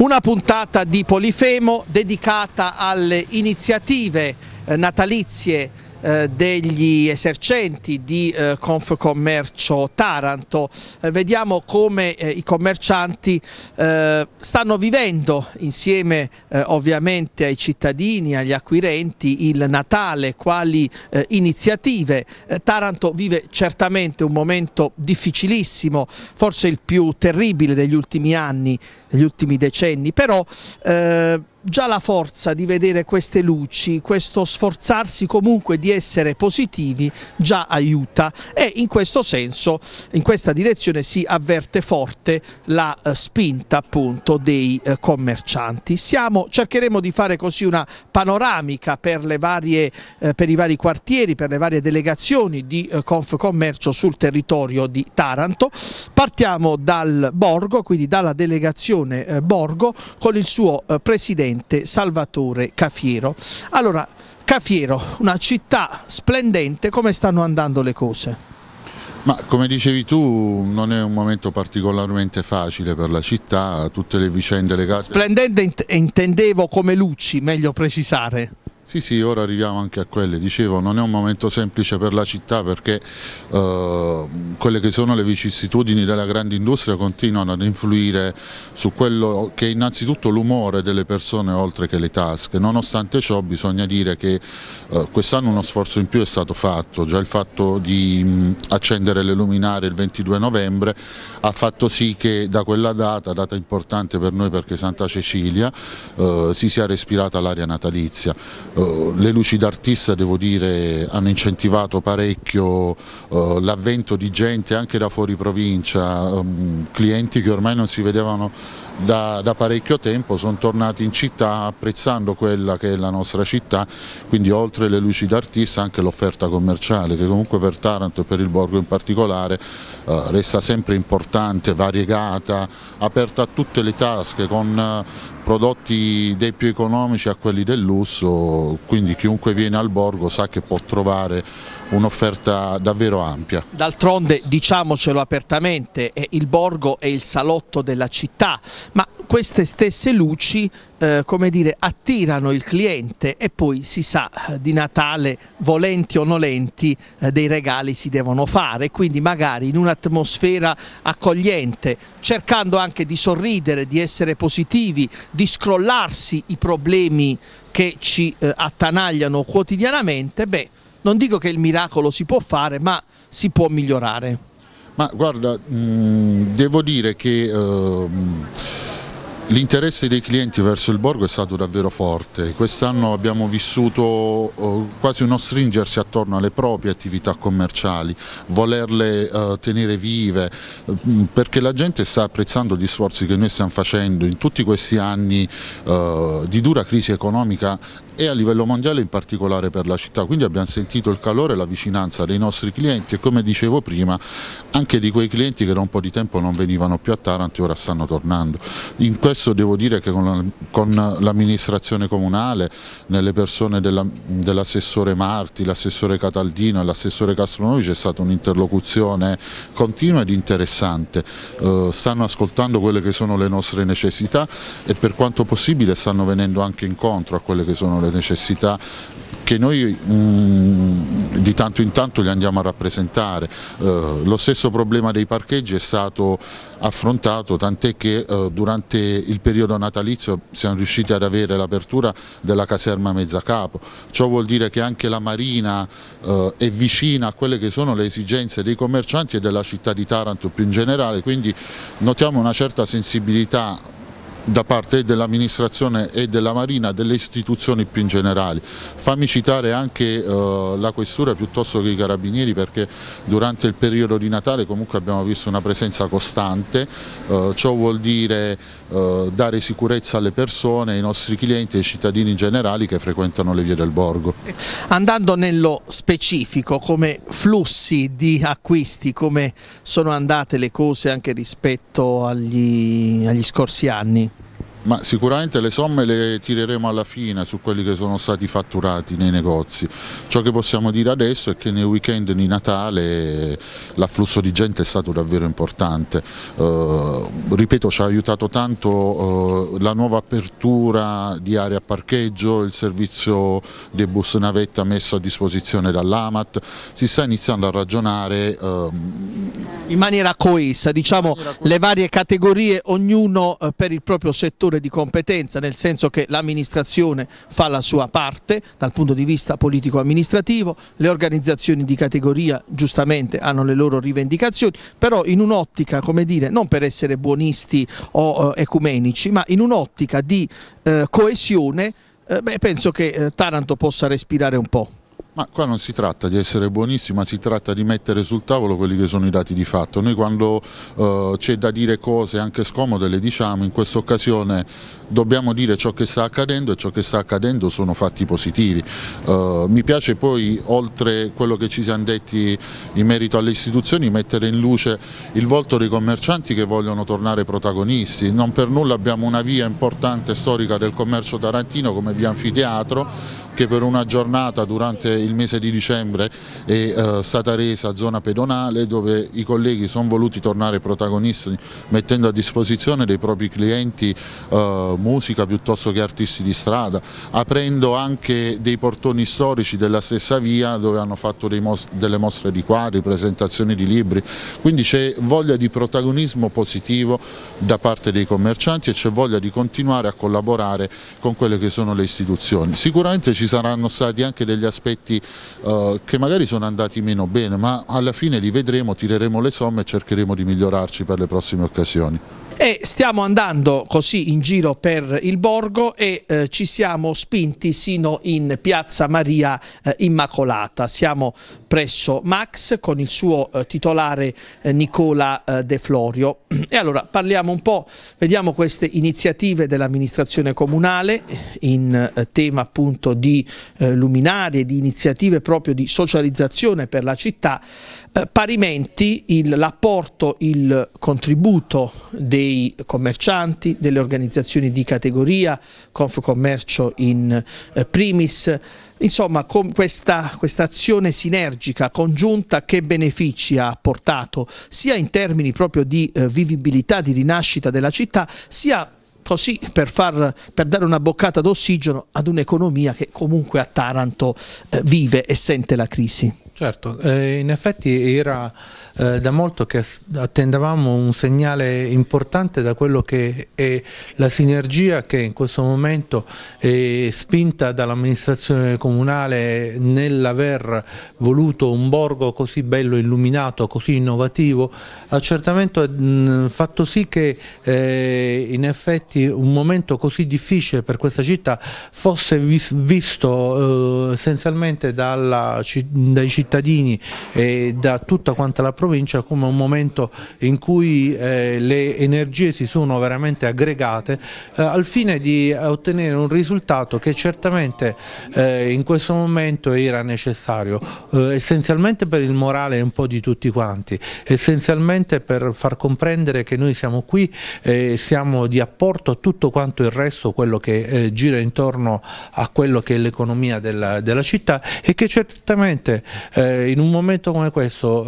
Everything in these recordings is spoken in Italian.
Una puntata di Polifemo dedicata alle iniziative eh, natalizie eh, degli esercenti di eh, Confcommercio Taranto. Eh, vediamo come i commercianti stanno vivendo insieme ovviamente ai cittadini, agli acquirenti il Natale, quali iniziative. Taranto vive certamente un momento difficilissimo, forse il più terribile degli ultimi anni, degli ultimi decenni, però già la forza di vedere queste luci, questo sforzarsi comunque di essere positivi già aiuta e in questo senso, in questa direzione si avverte forte la eh, spinta appunto dei eh, commercianti. Siamo, cercheremo di fare così una panoramica per, varie, eh, per, i vari quartieri, per le varie delegazioni di Confcommercio sul territorio di Taranto. Partiamo dal Borgo, quindi dalla delegazione Borgo con il suo presidente presidente Salvatore Cafiero. Allora, Cafiero, una città splendente, come stanno andando le cose? Ma come dicevi tu non è un momento particolarmente facile per la città, tutte le vicende legate... Splendente intendevo come luci, meglio precisare. Sì, sì, ora arriviamo anche a quelle. Dicevo, non è un momento semplice per la città perché eh, quelle che sono le vicissitudini della grande industria continuano ad influire su quello che è innanzitutto l'umore delle persone oltre che le tasche. Nonostante ciò bisogna dire che eh, quest'anno uno sforzo in più è stato fatto, già il fatto di mh, mm, accendere le luminare il 22 novembre ha fatto sì che da quella data, data importante per noi perché Santa Cecilia, eh, si sia respirata l'aria natalizia. Eh, eh, le luci d'artista devo dire hanno incentivato parecchio eh, l'avvento di gente anche da fuori provincia, ehm, clienti che ormai non si vedevano da, da parecchio tempo sono tornati in città apprezzando quella che è la nostra città, quindi oltre le luci d'artista anche l'offerta commerciale che comunque per Taranto e per il Borgo in particolare eh, resta sempre importante, variegata, aperta a tutte le tasche con prodotti dei più economici a quelli del lusso quindi chiunque viene al borgo sa che può trovare un'offerta davvero ampia. D'altronde diciamocelo apertamente, il borgo è il salotto della città, ma queste stesse luci eh, come dire, attirano il cliente e poi si sa eh, di Natale, volenti o nolenti, eh, dei regali si devono fare, quindi magari in un'atmosfera accogliente, cercando anche di sorridere, di essere positivi, di scrollarsi i problemi che ci eh, attanagliano quotidianamente, beh, non dico che il miracolo si può fare, ma si può migliorare. Ma guarda, mh, mm, devo dire che... Uh, L'interesse dei clienti verso il borgo è stato davvero forte, quest'anno abbiamo vissuto eh, quasi uno stringersi attorno alle proprie attività commerciali, volerle eh, tenere vive, mm, perché la gente sta apprezzando gli sforzi che noi stiamo facendo in tutti questi anni eh, di dura crisi economica e a livello mondiale in particolare per la città, quindi abbiamo sentito il calore e la vicinanza dei nostri clienti e come dicevo prima anche di quei clienti che da un po' di tempo non venivano più a Taranto e ora stanno tornando. In questo spesso devo dire che con, l'amministrazione comunale, nelle persone dell'assessore dell Marti, l'assessore Cataldino e l'assessore Castronovi c'è stata un'interlocuzione continua ed interessante, eh, stanno ascoltando quelle che sono le nostre necessità e per quanto possibile stanno venendo anche incontro a quelle che sono le necessità che noi mh, mm, di tanto in tanto li andiamo a rappresentare. Eh, lo stesso problema dei parcheggi è stato affrontato, tant'è che eh, durante il periodo natalizio siamo riusciti ad avere l'apertura della caserma Mezzacapo. Ciò vuol dire che anche la Marina eh, è vicina a quelle che sono le esigenze dei commercianti e della città di Taranto più in generale, quindi notiamo una certa sensibilità da parte dell'amministrazione e della Marina, delle istituzioni più in generale. Fammi citare anche eh, la Questura piuttosto che i Carabinieri perché durante il periodo di Natale comunque abbiamo visto una presenza costante, eh, ciò vuol dire eh, dare sicurezza alle persone, ai nostri clienti e ai cittadini in generale che frequentano le vie del borgo. Andando nello specifico come flussi di acquisti, come sono andate le cose anche rispetto agli, agli scorsi anni? ma sicuramente le somme le tireremo alla fine su quelli che sono stati fatturati nei negozi. Ciò che possiamo dire adesso è che nei weekend di Natale l'afflusso di gente è stato davvero importante. Eh, ripeto, ci ha aiutato tanto eh, la nuova apertura di aree a parcheggio, il servizio dei bus navetta messo a disposizione dall'Amat, si sta iniziando a ragionare ehm... in maniera coesa, diciamo maniera co le varie categorie, ognuno eh, per il proprio settore fattore di competenza, nel senso che l'amministrazione fa la sua parte dal punto di vista politico-amministrativo, le organizzazioni di categoria giustamente hanno le loro rivendicazioni, però in un'ottica, come dire, non per essere buonisti o eh, ecumenici, ma in un'ottica di eh, coesione, eh, beh, penso che eh, Taranto possa respirare un po'. Ma qua non si tratta di essere buonissimi, ma si tratta di mettere sul tavolo quelli che sono i dati di fatto. Noi quando eh, c'è da dire cose anche scomode le diciamo, in questa occasione dobbiamo dire ciò che sta accadendo e ciò che sta accadendo sono fatti positivi. Eh, mi piace poi, oltre quello che ci siamo detti in merito alle istituzioni, mettere in luce il volto dei commercianti che vogliono tornare protagonisti. Non per nulla abbiamo una via importante storica del commercio tarantino come via anfiteatro che per una giornata durante il mese di dicembre è eh, stata resa zona pedonale dove i colleghi sono voluti tornare protagonisti mettendo a disposizione dei propri clienti eh, musica piuttosto che artisti di strada, aprendo anche dei portoni storici della stessa via dove hanno fatto mos delle mostre di quadri, presentazioni di libri, quindi c'è voglia di protagonismo positivo da parte dei commercianti e c'è voglia di continuare a collaborare con quelle che sono le istituzioni. Sicuramente ci saranno stati anche degli aspetti eh, che magari sono andati meno bene, ma alla fine li vedremo, tireremo le somme e cercheremo di migliorarci per le prossime occasioni e stiamo andando così in giro per il borgo e eh, ci siamo spinti sino in piazza Maria eh, Immacolata. Siamo presso Max con il suo eh, titolare eh, Nicola eh, De Florio. E allora parliamo un po', vediamo queste iniziative dell'amministrazione comunale in eh, tema appunto di luminarie, di iniziative proprio di socializzazione per la città. Eh, parimenti l'apporto, il contributo dei commercianti, delle organizzazioni di categoria, Confcommercio in eh, primis, Insomma, con questa, questa, azione sinergica, congiunta, che benefici ha portato sia in termini proprio di eh, vivibilità, di rinascita della città, sia così per, far, per dare una boccata d'ossigeno ad un'economia che comunque a Taranto eh, vive e sente la crisi? Certo, eh, in effetti era eh, da molto che attendavamo un segnale importante da quello che è la sinergia che in questo momento è spinta dall'amministrazione comunale nell'aver voluto un borgo così bello illuminato, così innovativo, ha certamente fatto sì che eh, in effetti un momento così difficile per questa città fosse vis visto eh, essenzialmente dalla, dai cittadini e da tutta quanta la provincia provincia come un momento in cui eh, le energie si sono veramente aggregate eh, al fine di ottenere un risultato che certamente eh, in questo momento era necessario, eh, essenzialmente per il morale un po' di tutti quanti, essenzialmente per far comprendere che noi siamo qui e siamo di apporto a tutto quanto il resto, quello che eh, gira intorno a quello che è l'economia della, della, città e che certamente eh, in un momento come questo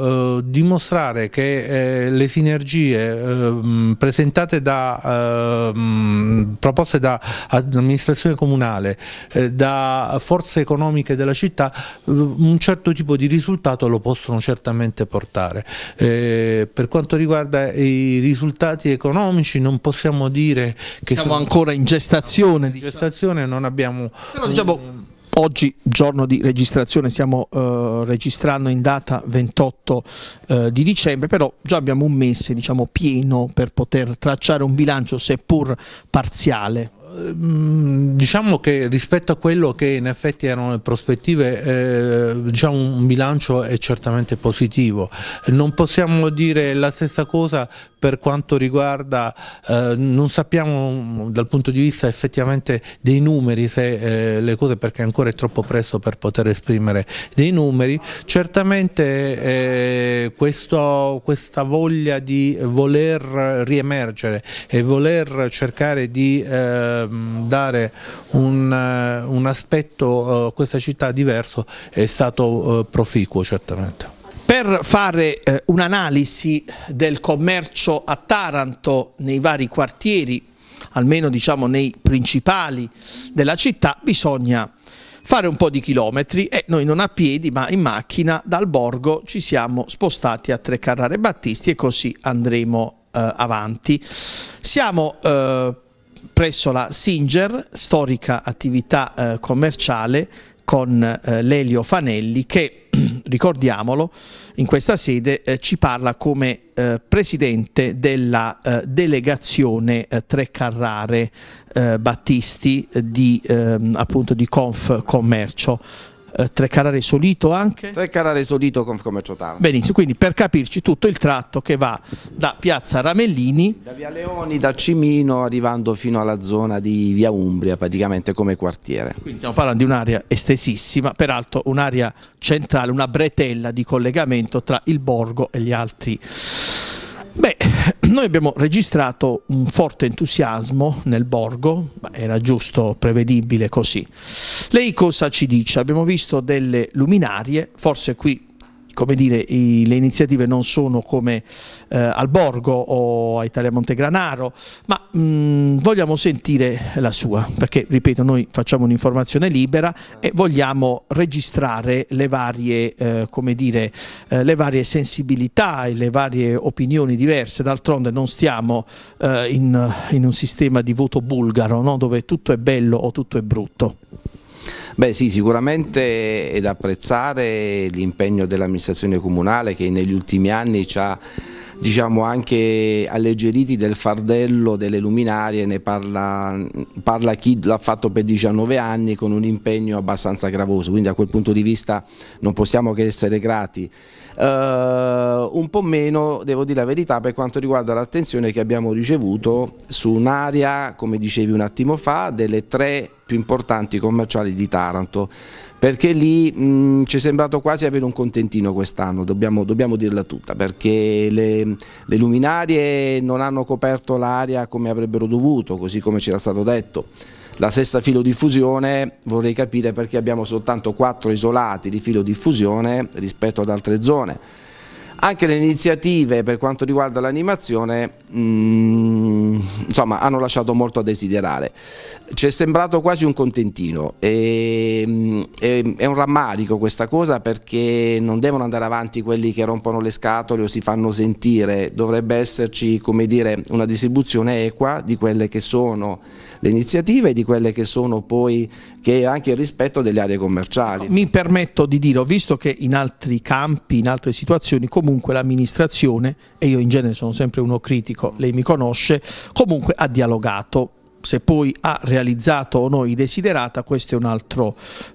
di dimostrare che eh, le sinergie eh, presentate da eh, proposte da amministrazione comunale, eh, da forze economiche della città, un certo tipo di risultato lo possono certamente portare. per quanto riguarda i risultati economici non possiamo dire che siamo sono... ancora in gestazione. In diciamo. gestazione diciamo. non abbiamo... Però diciamo Oggi giorno di registrazione, stiamo eh, registrando in data 28 eh, di dicembre, però già abbiamo un mese diciamo, pieno per poter tracciare un bilancio seppur parziale. Ehm, diciamo che rispetto a quello che in effetti erano le prospettive, eh, diciamo un bilancio è certamente positivo. Non possiamo dire la stessa cosa per quanto riguarda, eh, non sappiamo dal punto di vista effettivamente dei numeri se eh, le cose, perché ancora è troppo presto per poter esprimere dei numeri, certamente eh, questo, questa voglia di voler riemergere e voler cercare di ehm, dare un, eh, un aspetto a eh, questa città diverso è stato eh, proficuo certamente. Per fare eh, un'analisi del commercio a Taranto nei vari quartieri, almeno diciamo nei principali della città, bisogna fare un po' di chilometri e eh, noi non a piedi ma in macchina dal Borgo ci siamo spostati a Trecarrare Battisti e così andremo eh, avanti. Siamo eh, presso la Singer, storica attività eh, commerciale con eh, l'Elio Fanelli che ricordiamolo, in questa sede eh, ci parla come eh, presidente della eh, delegazione eh, Trecarrare eh, Battisti eh, di, ehm, appunto, di Confcommercio. Eh, Tre Treccara Solito anche? Tre Treccara Solito con Commercio Tarno. Benissimo, quindi per capirci tutto il tratto che va da Piazza Ramellini. Da Via Leoni, da Cimino, arrivando fino alla zona di Via Umbria, praticamente come quartiere. Quindi stiamo parlando di un'area estesissima, peraltro un'area centrale, una bretella di collegamento tra il borgo e gli altri Beh, noi abbiamo registrato un forte entusiasmo nel borgo, era giusto, prevedibile così. Lei cosa ci dice? Abbiamo visto delle luminarie, forse qui come dire, i, le iniziative non sono come eh, al Borgo o a Italia Montegranaro, ma mh, mm, vogliamo sentire la sua, perché ripeto, noi facciamo un'informazione libera e vogliamo registrare le varie, eh, come dire, eh, le varie sensibilità e le varie opinioni diverse. D'altronde non stiamo eh, in, in, un sistema di voto bulgaro no? dove tutto è bello o tutto è brutto. Beh sì, sicuramente è da apprezzare l'impegno dell'amministrazione comunale che negli ultimi anni ci ha diciamo anche alleggeriti del fardello delle luminarie, ne parla, parla chi l'ha fatto per 19 anni con un impegno abbastanza gravoso, quindi da quel punto di vista non possiamo che essere grati. Uh, un po' meno, devo dire la verità, per quanto riguarda l'attenzione che abbiamo ricevuto su un'area, come dicevi un attimo fa, delle tre più importanti commerciali di Taranto, perché lì mh, mm, ci è sembrato quasi avere un contentino quest'anno, dobbiamo, dobbiamo, dirla tutta, perché le, le luminarie non hanno coperto l'area come avrebbero dovuto, così come c'era stato detto la sesta filodiffusione vorrei capire perché abbiamo soltanto quattro isolati di filodiffusione rispetto ad altre zone. Anche le iniziative per quanto riguarda l'animazione mm, insomma, hanno lasciato molto a desiderare. Ci è sembrato quasi un contentino, e, ehm, e, ehm, è un rammarico questa cosa perché non devono andare avanti quelli che rompono le scatole o si fanno sentire, dovrebbe esserci come dire, una distribuzione equa di quelle che sono le iniziative e di quelle che sono poi che è anche il rispetto delle aree commerciali. Mi permetto di dire, ho visto che in altri campi, in altre situazioni, comunque l'amministrazione, e io in genere sono sempre uno critico, lei mi conosce, comunque comunque ha dialogato se poi ha realizzato o no i desiderata, questo è un altro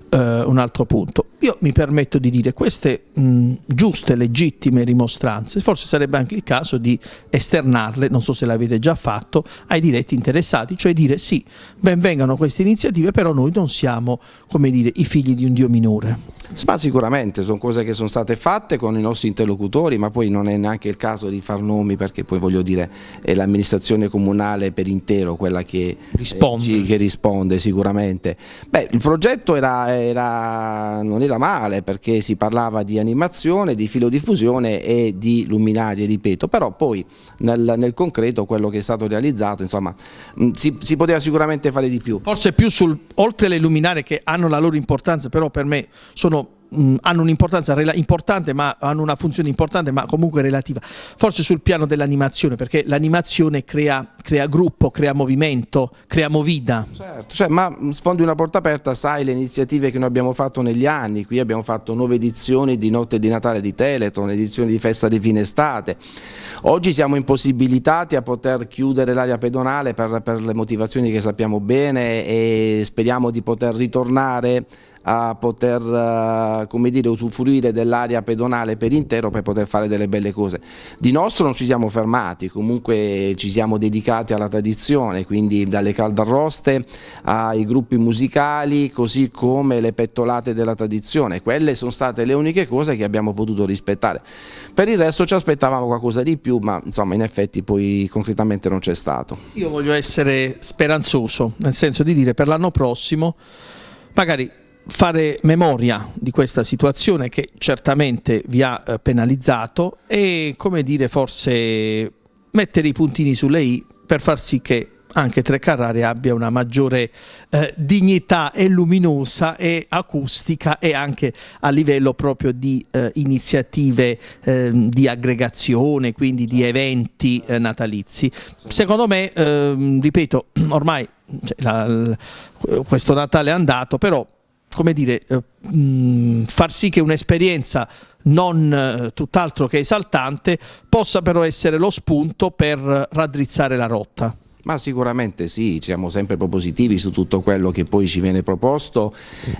eh, un altro punto. Io mi permetto di dire queste mh, giuste, legittime rimostranze, forse sarebbe anche il caso di esternarle, non so se l'avete già fatto, ai diretti interessati, cioè dire sì, ben vengano queste iniziative, però noi non siamo, come dire, i figli di un Dio minore. Ma sicuramente sono cose che sono state fatte con i nostri interlocutori, ma poi non è neanche il caso di far nomi perché poi voglio dire è l'amministrazione comunale per intero quella che eh, risponde, eh, che risponde sicuramente. Beh, il progetto era era, non era male perché si parlava di animazione, di filodiffusione e di luminarie, ripeto, però poi nel, nel concreto quello che è stato realizzato insomma si, si, poteva sicuramente fare di più. Forse più sul, oltre le luminarie che hanno la loro importanza però per me sono Mm, hanno un'importanza importante, ma hanno una funzione importante, ma comunque relativa. Forse sul piano dell'animazione, perché l'animazione crea, crea gruppo, crea movimento, crea movida. Certo, cioè, ma sfondi una porta aperta, sai le iniziative che noi abbiamo fatto negli anni, qui abbiamo fatto nuove edizioni di Notte di Natale di Teletron edizioni di Festa di Fine Estate. Oggi siamo impossibilitati a poter chiudere l'area pedonale per, per le motivazioni che sappiamo bene e speriamo di poter ritornare a poter eh, come dire, usufruire dell'area pedonale per intero per poter fare delle belle cose. Di nostro non ci siamo fermati, comunque ci siamo dedicati alla tradizione, quindi dalle caldarroste ai gruppi musicali, così come le pettolate della tradizione. Quelle sono state le uniche cose che abbiamo potuto rispettare. Per il resto ci aspettavamo qualcosa di più, ma insomma in effetti poi concretamente non c'è stato. Io voglio essere speranzoso, nel senso di dire per l'anno prossimo magari fare memoria di questa situazione che certamente vi ha eh, penalizzato e come dire forse mettere i puntini sulle i per far sì che anche Trecarrari abbia una maggiore eh, dignità e luminosa e acustica e anche a livello proprio di eh, iniziative eh, di aggregazione, quindi di eventi eh, natalizi. Secondo me, ehm, ripeto, ormai cioè, la, questo Natale è andato, però come dire, eh, mm, far sì che un'esperienza non eh, tutt'altro che esaltante possa però essere lo spunto per raddrizzare la rotta. Ma sicuramente sì, siamo sempre propositivi su tutto quello che poi ci viene proposto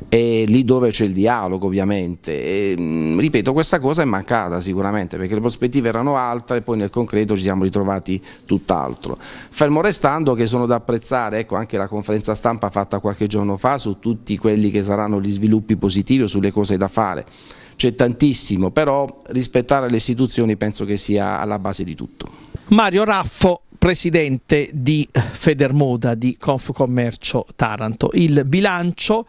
e lì dove c'è il dialogo ovviamente. E, mm, ripeto, questa cosa è mancata sicuramente perché le prospettive erano altre e poi nel concreto ci siamo ritrovati tutt'altro. Fermo restando che sono da apprezzare ecco, anche la conferenza stampa fatta qualche giorno fa su tutti quelli che saranno gli sviluppi positivi o sulle cose da fare c'è tantissimo, però rispettare le istituzioni penso che sia alla base di tutto. Mario Raffo, presidente di Federmoda di Confcommercio Taranto. Il bilancio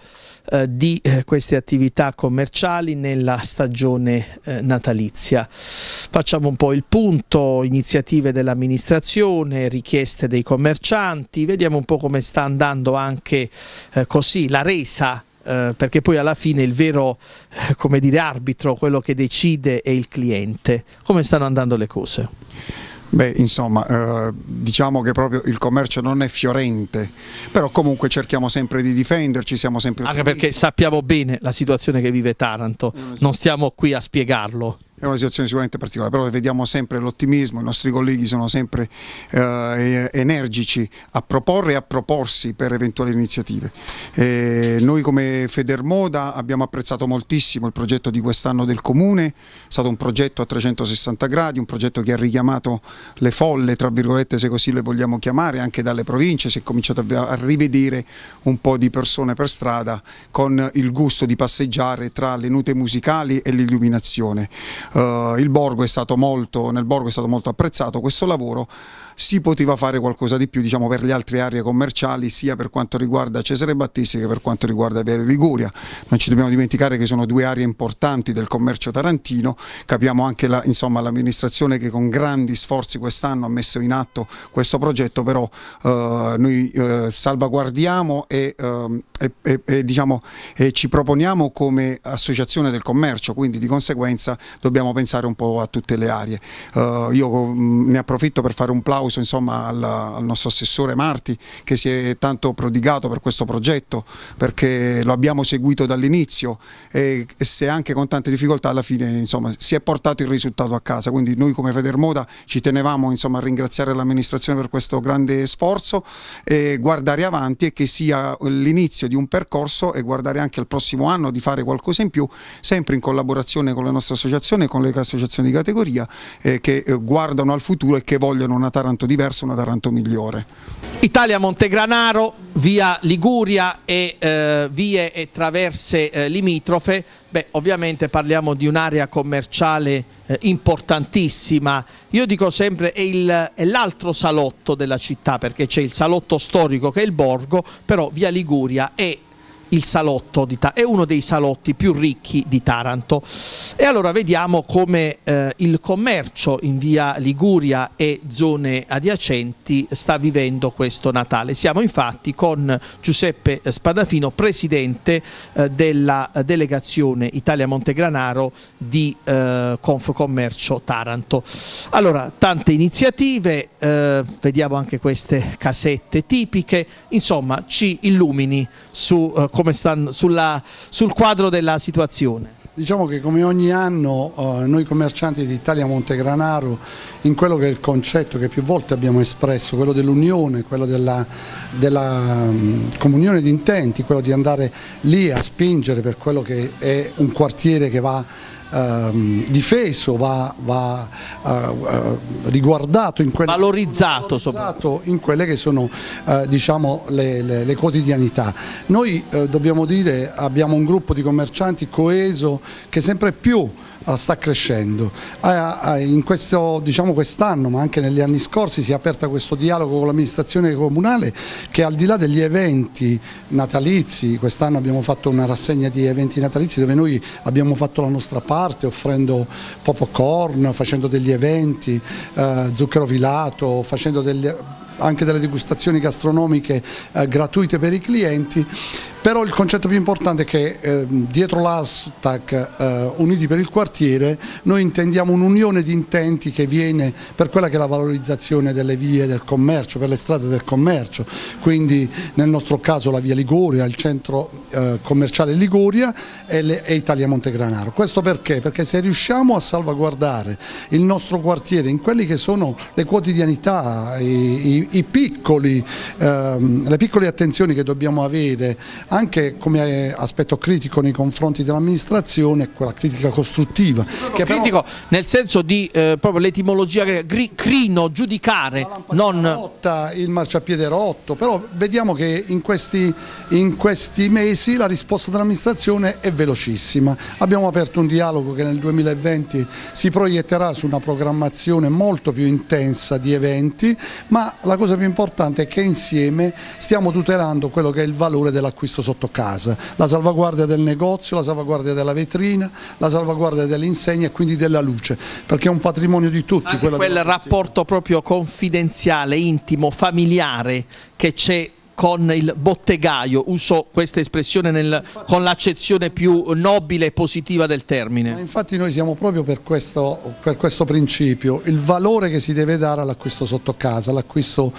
eh, di eh, queste attività commerciali nella stagione eh, natalizia. Facciamo un po' il punto, iniziative dell'amministrazione, richieste dei commercianti, vediamo un po' come sta andando anche eh, così la resa eh, perché poi alla fine il vero eh, come dire, arbitro, quello che decide è il cliente. Come stanno andando le cose? Beh, insomma, eh, diciamo che proprio il commercio non è fiorente, però comunque cerchiamo sempre di difenderci, siamo sempre... Anche perché sappiamo bene la situazione che vive Taranto, eh, non stiamo qui a spiegarlo è una situazione sicuramente particolare, però vediamo sempre l'ottimismo, i nostri colleghi sono sempre eh, energici a proporre e a proporsi per eventuali iniziative. Eh, noi come Federmoda abbiamo apprezzato moltissimo il progetto di quest'anno del Comune, è stato un progetto a 360 gradi, un progetto che ha richiamato le folle, tra virgolette se così le vogliamo chiamare, anche dalle province, si è cominciato a rivedere un po' di persone per strada con il gusto di passeggiare tra le note musicali e l'illuminazione. Eh, borgo molto, nel Borgo è stato molto apprezzato questo lavoro, si poteva fare qualcosa di più diciamo, per le altre aree commerciali sia per quanto riguarda Cesare Battisti che per quanto riguarda Viale Liguria, non ci dobbiamo dimenticare che sono due aree importanti del commercio tarantino, capiamo anche l'amministrazione la, che con grandi sforzi quest'anno ha messo in atto questo progetto, però eh, noi eh, salvaguardiamo e, eh, e, e, diciamo, e ci proponiamo come associazione del commercio, quindi di conseguenza dobbiamo dobbiamo pensare un po' a tutte le aree. Uh, io mm, ne approfitto per fare un plauso insomma, al, al, nostro assessore Marti che si è tanto prodigato per questo progetto perché lo abbiamo seguito dall'inizio e, e, se anche con tante difficoltà alla fine insomma, si è portato il risultato a casa. Quindi noi come Federmoda ci tenevamo insomma, a ringraziare l'amministrazione per questo grande sforzo e guardare avanti e che sia l'inizio di un percorso e guardare anche al prossimo anno di fare qualcosa in più sempre in collaborazione con la nostra associazione con le associazioni di categoria eh, che eh, guardano al futuro e che vogliono una Taranto diversa, una Taranto migliore. Italia Montegranaro, via Liguria e eh, vie e traverse eh, limitrofe, beh ovviamente parliamo di un'area commerciale eh, importantissima, io dico sempre è l'altro salotto della città perché c'è il salotto storico che è il Borgo, però via Liguria è il salotto di Taranto, è uno dei salotti più ricchi di Taranto. E allora vediamo come eh, il commercio in via Liguria e zone adiacenti sta vivendo questo Natale. Siamo infatti con Giuseppe Spadafino, presidente eh, della delegazione Italia Montegranaro di eh, Confcommercio Taranto. Allora, tante iniziative, eh, vediamo anche queste casette tipiche, insomma ci illumini su eh, come stanno, sulla, sul quadro della situazione? Diciamo che come ogni anno eh, noi commercianti d'Italia Montegranaro in quello che è il concetto che più volte abbiamo espresso, quello dell'unione, quello della, della mm, comunione di intenti, quello di andare lì a spingere per quello che è un quartiere che va ehm, difeso, va, va eh, eh riguardato, in quelle, valorizzato, valorizzato in quelle che sono eh, diciamo, le, le, le, quotidianità. Noi eh, dobbiamo dire abbiamo un gruppo di commercianti coeso che sempre più Ah, sta crescendo. Ah, ah, in questo, diciamo quest'anno, ma anche negli anni scorsi, si è aperto questo dialogo con l'amministrazione comunale che al di là degli eventi natalizi, quest'anno abbiamo fatto una rassegna di eventi natalizi dove noi abbiamo fatto la nostra parte offrendo popcorn, facendo degli eventi, eh, zucchero filato, facendo degli anche delle degustazioni gastronomiche eh, gratuite per i clienti, però il concetto più importante è che eh, dietro l'ASTAC eh, Uniti per il quartiere noi intendiamo un'unione di intenti che viene per quella che è la valorizzazione delle vie del commercio, per le strade del commercio, quindi nel nostro caso la via Liguria, il centro eh, commerciale Liguria e, le, e, Italia Montegranaro. Questo perché? Perché se riusciamo a salvaguardare il nostro quartiere in quelli che sono le quotidianità, i, i, i piccoli, ehm, le piccole attenzioni che dobbiamo avere, anche come eh, aspetto critico nei confronti dell'amministrazione quella critica costruttiva. Che critico però... nel senso di eh, proprio l'etimologia gri, crino, giudicare, non... Rotta, il marciapiede rotto, però vediamo che in questi, in questi mesi la risposta dell'amministrazione è velocissima. Abbiamo aperto un dialogo che nel 2020 si proietterà su una programmazione molto più intensa di eventi, ma la cosa più importante è che insieme stiamo tutelando quello che è il valore dell'acquisto questo sotto casa, la salvaguardia del negozio, la salvaguardia della vetrina, la salvaguardia dell'insegna e quindi della luce, perché è un patrimonio di tutti. Anche quel rapporto proprio confidenziale, intimo, familiare che c'è con il bottegaio, uso questa espressione nel, con l'accezione più nobile e positiva del termine. infatti noi siamo proprio per questo, per questo, principio, il valore che si deve dare all'acquisto sotto casa, all'acquisto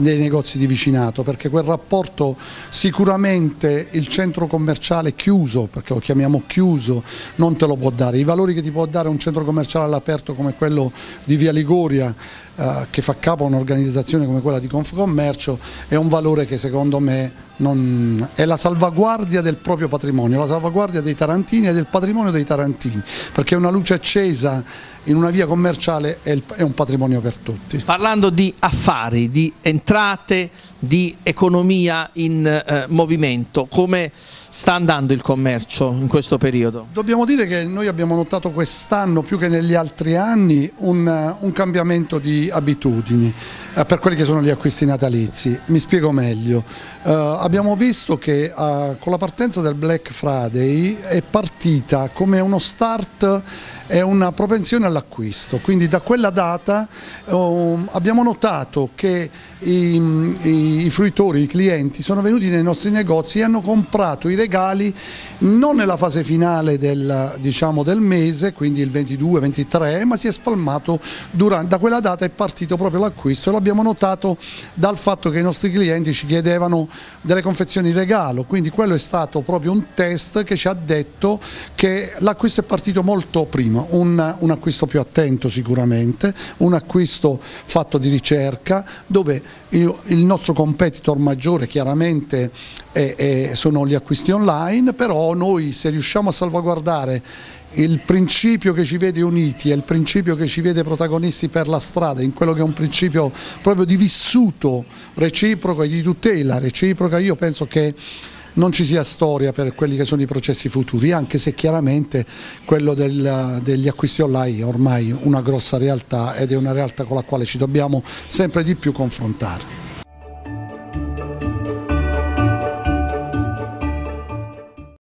nei eh, negozi di vicinato, perché quel rapporto sicuramente il centro commerciale chiuso, perché lo chiamiamo chiuso, non te lo può dare, i valori che ti può dare un centro commerciale all'aperto come quello di Via Liguria, eh, che fa capo a un'organizzazione come quella di Confcommercio è un valore che secondo me non... è la salvaguardia del proprio patrimonio, la salvaguardia dei tarantini e del patrimonio dei tarantini, perché una luce accesa in una via commerciale è, è un patrimonio per tutti. Parlando di affari, di entrate, di economia in eh, movimento, come sta andando il commercio in questo periodo? Dobbiamo dire che noi abbiamo notato quest'anno più che negli altri anni un, un cambiamento di abitudini eh, per quelli che sono gli acquisti natalizi. Mi spiego meglio. Eh, abbiamo visto che eh, con la partenza del Black Friday è partita come uno start è una propensione all'acquisto, quindi da quella data um, abbiamo notato che i, i, i, fruitori, i clienti sono venuti nei nostri negozi e hanno comprato i regali non nella fase finale del, diciamo, del mese, quindi il 22-23, ma si è spalmato durante, da quella data è partito proprio l'acquisto e l'abbiamo notato dal fatto che i nostri clienti ci chiedevano delle confezioni regalo, quindi quello è stato proprio un test che ci ha detto che l'acquisto è partito molto prima. Team, un, un acquisto più attento sicuramente, un acquisto fatto di ricerca dove il, il nostro competitor maggiore chiaramente è, è, sono gli acquisti online, però noi se riusciamo a salvaguardare il principio che ci vede uniti è il principio che ci vede protagonisti per la strada, in quello che è un principio proprio di vissuto reciproco e di tutela reciproca, io penso che non ci sia storia per quelli che sono i processi futuri, anche se chiaramente quello del, degli acquisti online è ormai una grossa realtà ed è una realtà con la quale ci dobbiamo sempre di più confrontare.